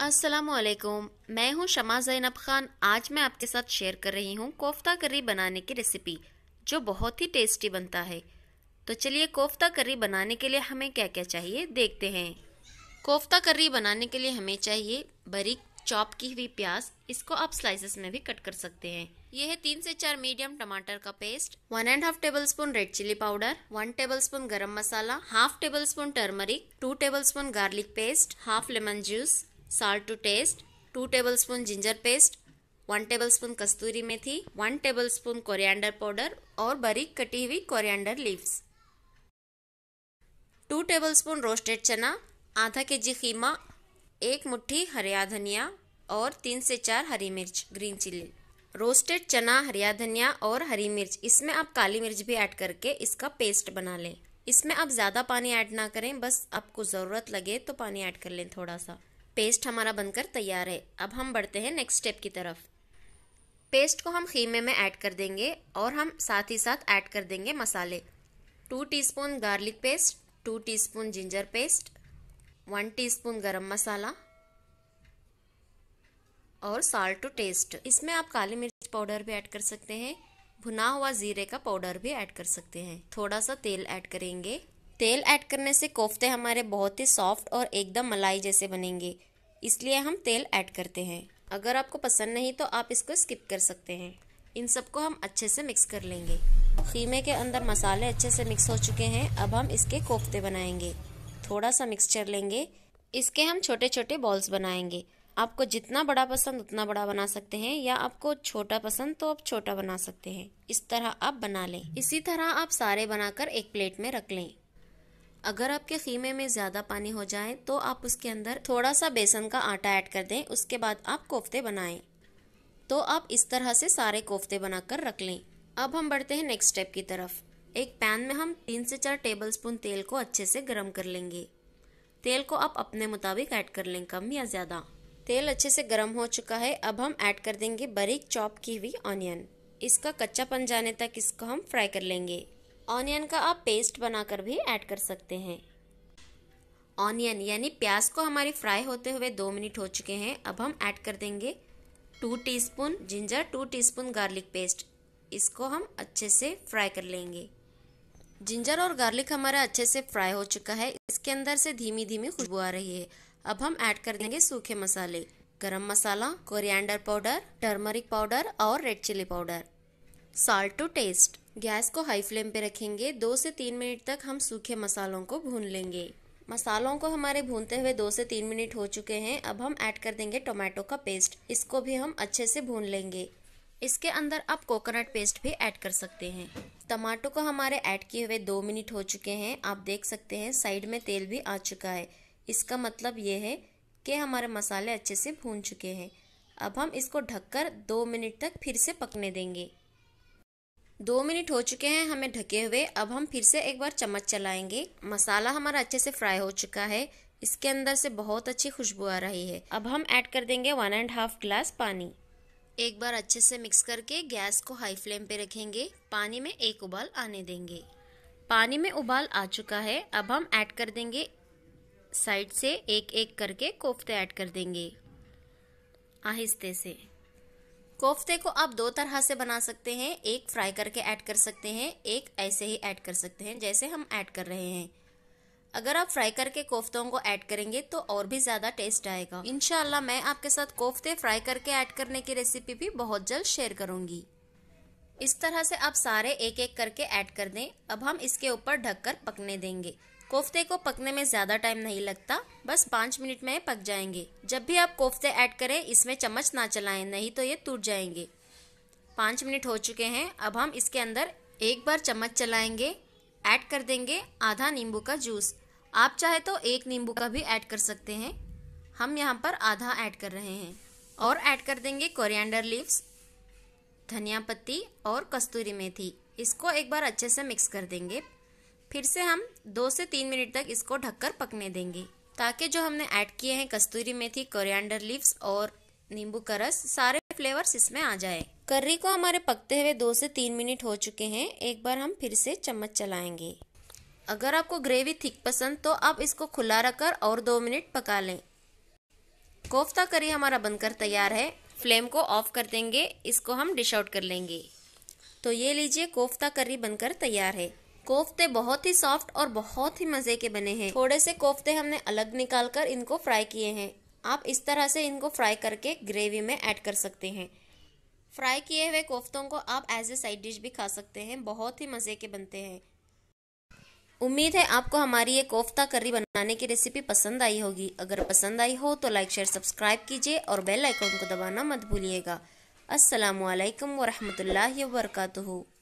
असलकुम मैं हूं शमा जैनब खान आज मैं आपके साथ शेयर कर रही हूं कोफ्ता करी बनाने की रेसिपी जो बहुत ही टेस्टी बनता है तो चलिए कोफ्ता करी बनाने के लिए हमें क्या क्या चाहिए देखते हैं कोफ्ता करी बनाने के लिए हमें चाहिए बरीक चॉप की हुई प्याज इसको आप स्लाइसेस में भी कट कर सकते हैं यह है तीन से चार मीडियम टमाटर का paste one and half tablespoon red chilli powder one tablespoon garam masala half tablespoon turmeric two tablespoon garlic paste half lemon juice taste two tablespoon ginger paste one tablespoon kasturi methi one tablespoon coriander powder और बारीक कटी हुई coriander leaves tablespoon roasted chana आधा के जी खीमा एक मुट्ठी हरिया धनिया और तीन से चार हरी मिर्च ग्रीन चिल्ली रोस्टेड चना हरिया धनिया और हरी मिर्च इसमें आप काली मिर्च भी ऐड करके इसका पेस्ट बना लें इसमें आप ज़्यादा पानी ऐड ना करें बस आपको ज़रूरत लगे तो पानी ऐड कर लें थोड़ा सा पेस्ट हमारा बनकर तैयार है अब हम बढ़ते हैं नेक्स्ट स्टेप की तरफ पेस्ट को हम खीमे में ऐड कर देंगे और हम साथ ही साथ ऐड कर देंगे मसाले two teaspoon garlic paste two teaspoon ginger paste one teaspoon garam masala और साल्ट टू टेस्ट इसमें आप काली मिर्च पाउडर भी ऐड कर सकते हैं भुना हुआ जीरे का पाउडर भी ऐड कर सकते हैं थोड़ा सा तेल ऐड करेंगे तेल ऐड करने से कोफ्ते हमारे बहुत ही सॉफ्ट और एकदम मलाई जैसे बनेंगे इसलिए हम तेल ऐड करते हैं अगर आपको पसंद नहीं तो आप इसको स्किप कर सकते हैं इन सबको हम अच्छे से मिक्स कर लेंगे खीमे के अंदर मसाले अच्छे से मिक्स हो चुके हैं अब हम इसके कोफ्ते बनाएंगे थोड़ा सा मिक्सचर लेंगे इसके हम छोटे छोटे बॉल्स बनाएंगे आपको जितना बड़ा पसंद उतना बड़ा बना सकते हैं या आपको छोटा पसंद तो आप छोटा बना सकते हैं इस तरह आप बना लें इसी तरह आप सारे बनाकर एक प्लेट में रख लें अगर आपके खीमे में ज़्यादा पानी हो जाए तो आप उसके अंदर थोड़ा सा बेसन का आटा ऐड कर दें उसके बाद आप कोफ्ते बनाएं तो आप इस तरह से सारे कोफ्ते बनाकर रख लें अब हम बढ़ते हैं नेक्स्ट स्टेप की तरफ एक पैन में हम तीन से चार स्पून तेल को अच्छे से गर्म कर लेंगे तेल को आप अपने मुताबिक ऐड कर लें कम या ज़्यादा तेल अच्छे से गर्म हो चुका है अब हम ऐड कर देंगे बारीक चॉप की हुई ऑनियन इसका कच्चा पन जाने तक इसको हम फ्राई कर लेंगे ऑनियन का आप पेस्ट बनाकर भी ऐड कर सकते हैं ऑनियन यानी प्याज को हमारी फ्राई होते हुए दो मिनट हो चुके हैं अब हम ऐड कर देंगे two teaspoon ginger two teaspoon garlic paste इसको हम अच्छे से फ्राई कर लेंगे जिंजर और गार्लिक हमारा अच्छे से फ्राई हो चुका है इसके अंदर से धीमी धीमी खुशबू आ रही है अब हम ऐड कर देंगे सूखे मसाले garam masala coriander powder turmeric powder और red chilli powder salt to taste gas को हाई फ्लेम पे रखेंगे दो से तीन मिनट तक हम सूखे मसालों को भून लेंगे मसालों को हमारे भूनते हुए दो से तीन मिनट हो चुके हैं अब हम ऐड कर देंगे टोमेटो का पेस्ट इसको भी हम अच्छे से भून लेंगे इसके अंदर आप कोकोनट पेस्ट भी ऐड कर सकते हैं टमाटो को हमारे ऐड किए हुए दो मिनट हो चुके हैं आप देख सकते हैं साइड में तेल भी आ चुका है इसका मतलब ये है कि हमारे मसाले अच्छे से भून चुके हैं अब हम इसको ढककर दो मिनट तक फिर से पकने देंगे दो मिनट हो चुके हैं हमें ढके हुए अब हम फिर से एक बार चम्मच चलाएंगे मसाला हमारा अच्छे से फ्राई हो चुका है इसके अंदर से बहुत अच्छी खुशबू आ रही है अब हम ऐड कर देंगे वन एंड हाफ ग्लास पानी एक बार अच्छे से मिक्स करके गैस को हाई फ्लेम पे रखेंगे पानी में एक उबाल आने देंगे पानी में उबाल आ चुका है अब हम ऐड कर देंगे साइड से एक एक करके कोफ्ते ऐड कर देंगे आहिस्ते से कोफ्ते को आप दो तरह से बना सकते हैं एक फ्राई करके ऐड कर सकते हैं एक ऐसे ही ऐड कर सकते हैं जैसे हम ऐड कर रहे हैं अगर आप फ्राई करके कोफ्तों को ऐड करेंगे तो और भी ज़्यादा टेस्ट आएगा इनशाला मैं आपके साथ कोफ्ते फ्राई करके ऐड करने की रेसिपी भी बहुत जल्द शेयर करूंगी इस तरह से आप सारे एक एक करके ऐड कर दें अब हम इसके ऊपर ढककर पकने देंगे कोफ्ते को पकने में ज़्यादा टाइम नहीं लगता बस पाँच मिनट में पक जाएंगे जब भी आप कोफ्ते ऐड करें इसमें चम्मच ना चलाएं नहीं तो ये टूट जाएंगे पाँच मिनट हो चुके हैं अब हम इसके अंदर एक बार चम्मच चलाएंगे ऐड कर देंगे आधा नींबू का जूस आप चाहे तो एक नींबू का भी ऐड कर सकते हैं हम यहाँ पर आधा ऐड कर रहे हैं और ऐड कर देंगे कोरिएंडर लीव्स धनिया पत्ती और कस्तूरी मेथी इसको एक बार अच्छे से मिक्स कर देंगे फिर से हम दो से तीन मिनट तक इसको ढककर पकने देंगे ताकि जो हमने ऐड किए हैं कस्तूरी मेथी कोरिएंडर लीव्स और नींबू का रस सारे फ्लेवर्स इसमें आ जाए कर्री को हमारे पकते हुए दो से तीन मिनट हो चुके हैं एक बार हम फिर से चम्मच चलाएंगे अगर आपको ग्रेवी थिक पसंद तो आप इसको खुला रखकर और दो मिनट पका लें कोफ्ता करी हमारा बनकर तैयार है फ्लेम को ऑफ कर देंगे इसको हम डिश आउट कर लेंगे तो ये लीजिए कोफ्ता करी बनकर तैयार है कोफ्ते बहुत ही सॉफ्ट और बहुत ही मजे के बने हैं थोड़े से कोफ्ते हमने अलग निकाल कर इनको फ्राई किए हैं आप इस तरह से इनको फ्राई करके ग्रेवी में ऐड कर सकते हैं फ्राई किए हुए कोफ्तों को आप एज ए साइड डिश भी खा सकते हैं बहुत ही मज़े के बनते हैं उम्मीद है आपको हमारी ये कोफ्ता करी बनाने की रेसिपी पसंद आई होगी अगर पसंद आई हो तो लाइक शेयर सब्सक्राइब कीजिए और बेल आइकन को दबाना मत भूलिएगा असलकम वरहमल वर्का